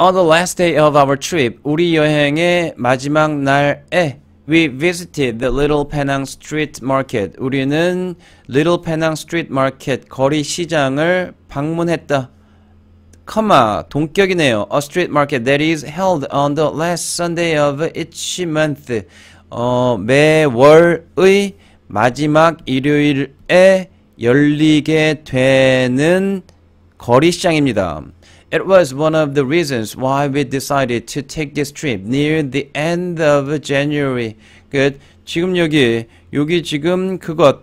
On the last day of our trip, 우리 여행의 마지막 날에 We visited the Little Penang Street Market. 우리는 Little Penang Street Market 거리 시장을 방문했다. comma 동격이네요. A street market that is held on the last Sunday of each month. 어, 매월의 마지막 일요일에 열리게 되는 거리 시장입니다. It was one of the reasons why we decided to take this trip near the end of January. 그 지금 여기 여기 지금 그것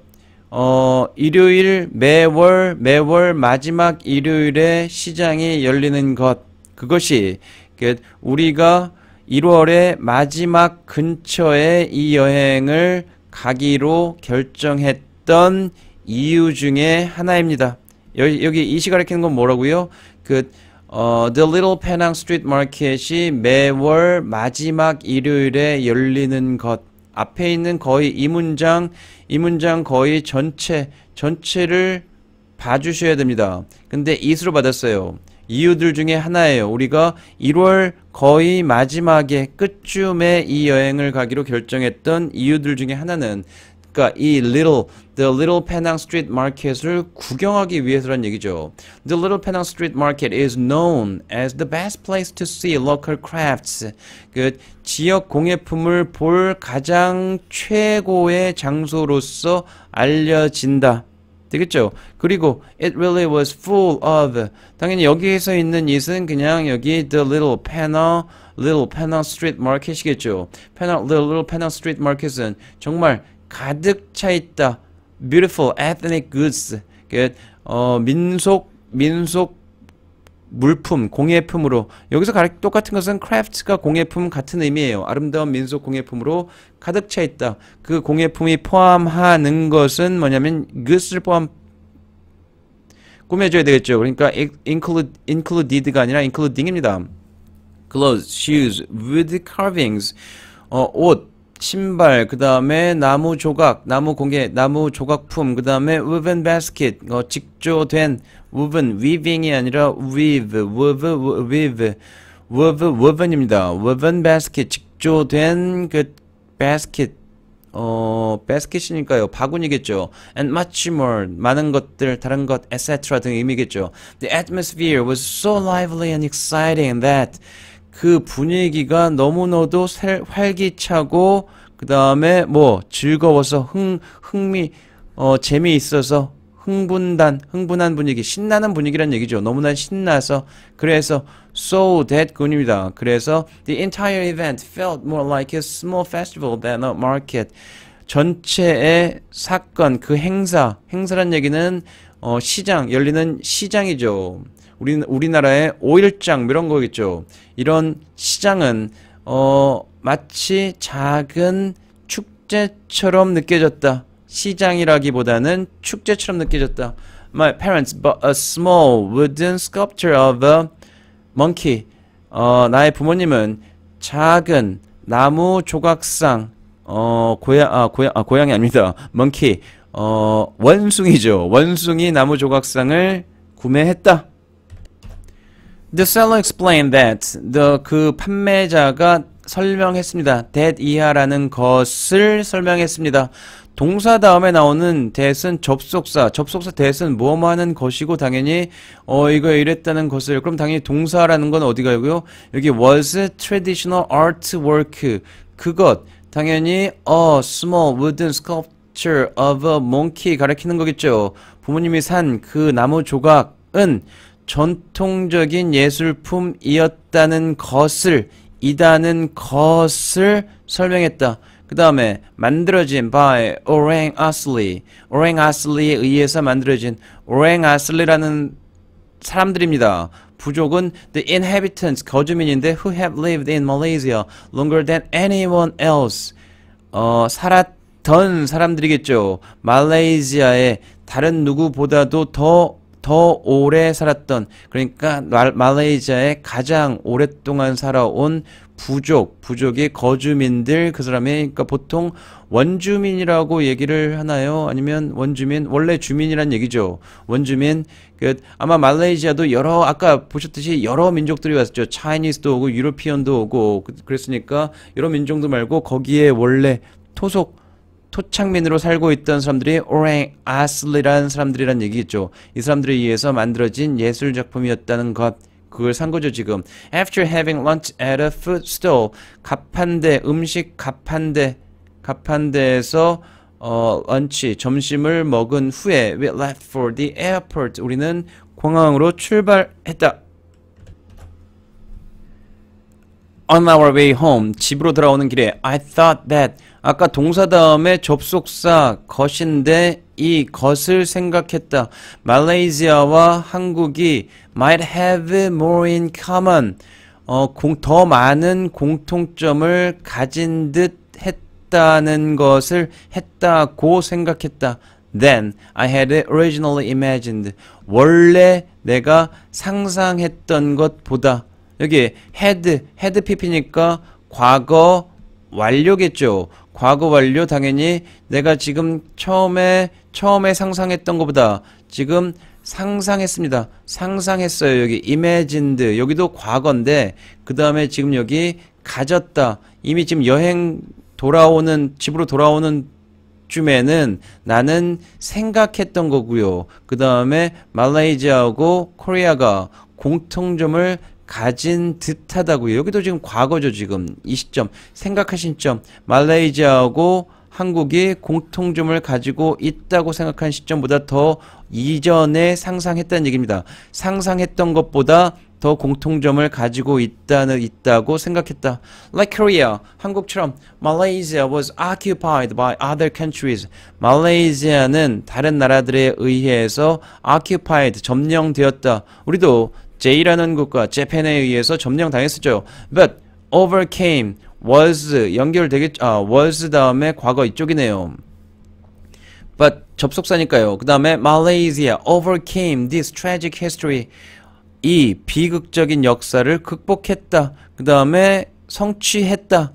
어 일요일 매월 매월 마지막 일요일에 시장이 열리는 것 그것이 그 우리가 1월의 마지막 근처에 이 여행을 가기로 결정했던 이유 중에 하나입니다. 여기, 여기 이 시간에 키는 건 뭐라고요? 그 어, The Little Penang Street Market이 매월 마지막 일요일에 열리는 것. 앞에 있는 거의 이 문장, 이 문장 거의 전체, 전체를 봐주셔야 됩니다. 근데 이수로 받았어요. 이유들 중에 하나예요. 우리가 1월 거의 마지막에 끝쯤에 이 여행을 가기로 결정했던 이유들 중에 하나는 그러니까 이 little the little Penang street market을 구경하기 위해서란 얘기죠. The little Penang street market is known as the best place to see local crafts. 그 지역 공예품을 볼 가장 최고의 장소로서 알려진다. 되겠죠? 그리고 it really was full of 당연히 여기에서 있는 i 은 그냥 여기 the little Penang little Penang street market이겠죠. Penang the little Penang street market은 정말 가득 차 있다. beautiful ethnic goods. 그, 어, 민속 민속 물품, 공예품으로 여기서 똑같은 것은 크래프트가 공예품 같은 의미예요. 아름다운 민속 공예품으로 가득 차 있다. 그 공예품이 포함하는 것은 뭐냐면 goods를 포함 꾸며줘야 되겠죠. 그러니까 include, included가 아니라 including입니다. clothes, shoes, wood carvings, 어, 옷, 신발, 그 다음에 나무 조각, 나무 공예, 나무 조각품, 그 다음에 woven basket, 어, 직조된 woven, weaving이 아니라 weave, weave, weave, woven, woven입니다. woven basket, 직조된 그 basket, 어, basket이니까요. 바구니겠죠. and much more, 많은 것들, 다른 것, etc. 등 의미겠죠. The atmosphere was so lively and exciting that 그 분위기가 너무나도 활기차고 그 다음에 뭐 즐거워서 흥 흥미 어 재미있어서 흥분단 흥분한 분위기 신나는 분위기란 얘기죠 너무나 신나서 그래서 so that 군입니다 그래서 the entire event felt more like a small festival than a market 전체의 사건 그 행사 행사란 얘기는 어, 시장 열리는 시장이죠 우리, 우리나라의 오일장 뭐 이런 거겠죠. 이런 시장은 어, 마치 작은 축제처럼 느껴졌다. 시장이라기보다는 축제처럼 느껴졌다. My parents bought a small wooden sculpture of a monkey. 어, 나의 부모님은 작은 나무 조각상 어, 고양 아, 고양 아, 고양이 아닙니다. m 키 어, 원숭이죠. 원숭이 나무 조각상을 구매했다. The seller explained that the 그 판매자가 설명했습니다. that 이하라는 것을 설명했습니다. 동사 다음에 나오는 that은 접속사, 접속사 that은 뭐뭐 뭐 하는 것이고 당연히 어 이거 이랬다는 것을 그럼 당연히 동사라는 건 어디 가고요? 여기 was traditional artwork 그것 당연히 a small wooden sculpture of a monkey 가리키는 거겠죠. 부모님이 산 그 나무 조각은 전통적인 예술품이었다는 것을 이다는 것을 설명했다. 그 다음에 만들어진 by 오랭 아슬리 오랭 아슬리에 의해서 만들어진 오랭 아슬리라는 사람들입니다. 부족은 the inhabitants 거주민인데 who have lived in Malaysia longer than anyone else 어, 살았던 사람들이겠죠. 말레이시아의 다른 누구보다도 더더 오래 살았던 그러니까 말레이시아에 가장 오랫동안 살아온 부족, 부족의 거주민들 그사람의 그러니까 보통 원주민이라고 얘기를 하나요? 아니면 원주민 원래 주민이란 얘기죠. 원주민 그 아마 말레이시아도 여러 아까 보셨듯이 여러 민족들이 왔었죠. 차이니스도 오고 유로피언도 오고 그, 그랬으니까 여러 민족도 말고 거기에 원래 토속 토착민으로 살고 있던 사람들이 오랭 아슬리라는 사람들이란 얘기 있죠. 이 사람들에 의해서 만들어진 예술 작품이었다는 것. 그걸 산 거죠 지금. After having lunch at a food store, 가판대 음식 가판대 가판대에서 어 런치 점심을 먹은 후에 we left for the airport. 우리는 공항으로 출발했다. On our way home, 집으로 돌아오는 길에 I thought that 아까 동사 다음에 접속사 것인데 이 것을 생각했다. 말레이시아와 한국이 might have more in common. 어, 공, 더 많은 공통점을 가진 듯 했다는 것을 했다고 생각했다. Then I had originally imagined. 원래 내가 상상했던 것보다 여기 had, had pp니까 과거 완료겠죠. 과거 완료 당연히 내가 지금 처음에 처음에 상상했던 것보다 지금 상상했습니다. 상상했어요. 여기 imagined 여기도 과거인데 그 다음에 지금 여기 가졌다. 이미 지금 여행 돌아오는 집으로 돌아오는 쯤에는 나는 생각했던 거고요. 그 다음에 말레이시아하고 코리아가 공통점을 가진 듯하다고요. 여기도 지금 과거죠, 지금. 이 시점. 생각하신 점. 말레이시아하고 한국이 공통점을 가지고 있다고 생각한 시점보다 더 이전에 상상했다는 얘기입니다. 상상했던 것보다 더 공통점을 가지고 있다는 있다고 생각했다. Like Korea, 한국처럼 Malaysia was occupied by other countries. 말레이시아는 다른 나라들에 의해서 occupied 점령되었다. 우리도 J라는 국가, 재팬에 의해서 점령당했었죠. But overcame was 연결되겠 아, was 다음에 과거 이쪽이네요. But 접속사니까요. 그 다음에 Malaysia overcame this tragic history. 이 비극적인 역사를 극복했다. 그 다음에 성취했다.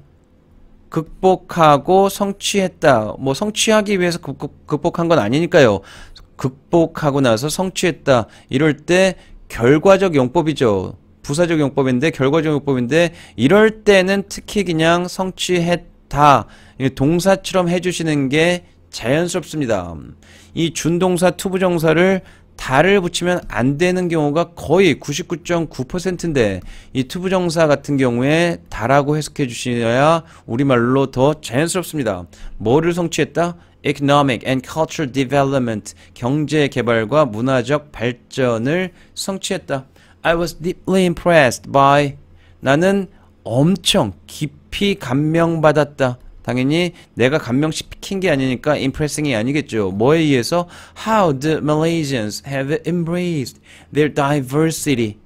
극복하고 성취했다. 뭐 성취하기 위해서 극 극복한 건 아니니까요. 극복하고 나서 성취했다. 이럴 때 결과적 용법이죠. 부사적 용법인데 결과적 용법인데 이럴 때는 특히 그냥 성취했다 동사처럼 해주시는 게 자연스럽습니다. 이 준동사 투부정사를 다를 붙이면 안 되는 경우가 거의 99.9%인데 이 투부정사 같은 경우에 다라고 해석해 주셔야 우리말로 더 자연스럽습니다. 뭐를 성취했다? economic and cultural development, 경제 개발과 문화적 발전을 성취했다. I was deeply impressed by 나는 엄청 깊이 감명받았다. 당연히 내가 감명시킨 게 아니니까 impressing이 아니겠죠. 뭐에 의해서 how the Malaysians have embraced their diversity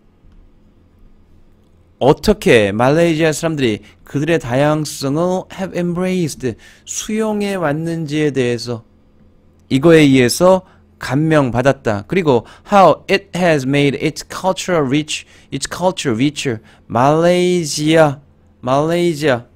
어떻게 말레이시아 사람들이 그들의 다양성을 have embraced 수용해 왔는지에 대해서 이거에 의해서 감명받았다. 그리고 how it has made its culture rich, its culture richer. 말레이시아, 말레이시아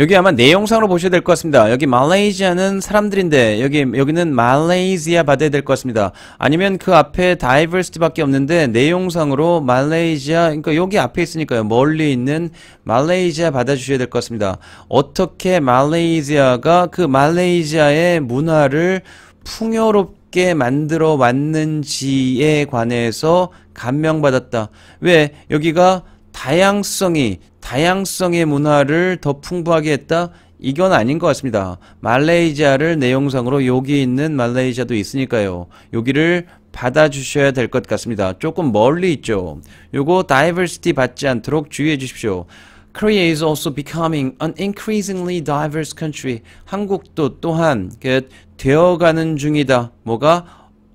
여기 아마 내용상으로 보셔야 될 것 같습니다. 여기 말레이시아는 사람들인데 여기 여기는 말레이시아 받아야 될 것 같습니다. 아니면 그 앞에 다이버시티밖에 없는데 내용상으로 말레이시아 그러니까 여기 앞에 있으니까요. 멀리 있는 말레이시아 받아 주셔야 될 것 같습니다. 어떻게 말레이시아가 그 말레이시아의 문화를 풍요롭게 만들어 왔는지에 관해서 감명받았다. 왜? 여기가 다양성이 다양성의 문화를 더 풍부하게 했다? 이건 아닌 것 같습니다. 말레이시아를 내용상으로 여기 있는 말레이시아도 있으니까요. 여기를 받아주셔야 될 것 같습니다. 조금 멀리 있죠. 요거 다이버시티 받지 않도록 주의해 주십시오. Korea is also becoming an increasingly diverse country. 한국도 또한 그 되어가는 중이다. 뭐가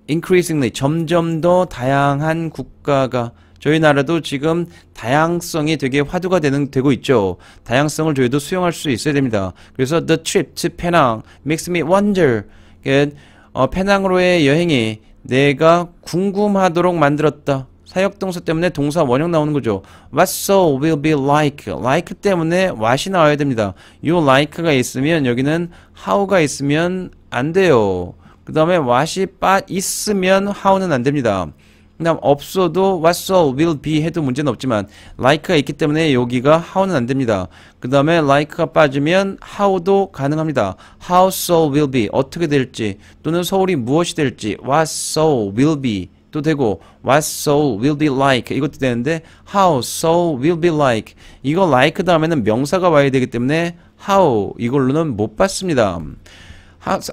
increasingly 점점 더 다양한 국가가 저희 나라도 지금 다양성이 되게 화두가 되는, 되고 있죠. 다양성을 저희도 수용할 수 있어야 됩니다. 그래서 The trip to Penang makes me wonder. 예, 어, 페낭으로의 여행이 내가 궁금하도록 만들었다. 사역동사 때문에 동사 원형 나오는 거죠. What so will be like? like 때문에 what이 나와야 됩니다. 요 like가 있으면 여기는 how가 있으면 안 돼요. 그 다음에 what이 빠 있으면 how는 안 됩니다. 그다음 없어도 what so will be 해도 문제는 없지만 like가 있기 때문에 여기가 how는 안 됩니다. 그다음에 like가 빠지면 how도 가능합니다. how so will be 어떻게 될지 또는 서울이 무엇이 될지 what so will be 또 되고 what so will be like 이것도 되는데 how so will be like 이거 like 다음에는 명사가 와야 되기 때문에 how 이걸로는 못봤습니다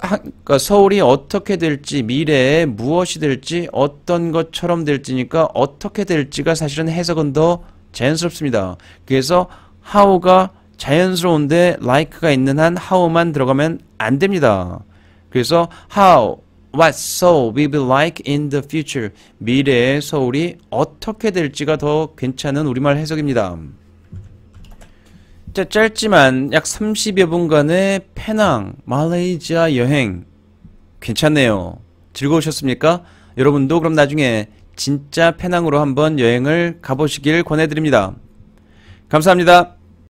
그러니까 서울이 어떻게 될지 미래에 무엇이 될지 어떤 것처럼 될지니까 어떻게 될지가 사실은 해석은 더 자연스럽습니다. 그래서 how가 자연스러운데 like가 있는 한 how만 들어가면 안 됩니다. 그래서 how, what Seoul will be like in the future 미래의 서울이 어떻게 될지가 더 괜찮은 우리말 해석입니다. 짧지만 약 30여 분간의 페낭 말레이시아 여행 괜찮네요. 즐거우셨습니까? 여러분도 그럼 나중에 진짜 페낭으로 한번 여행을 가보시길 권해드립니다. 감사합니다.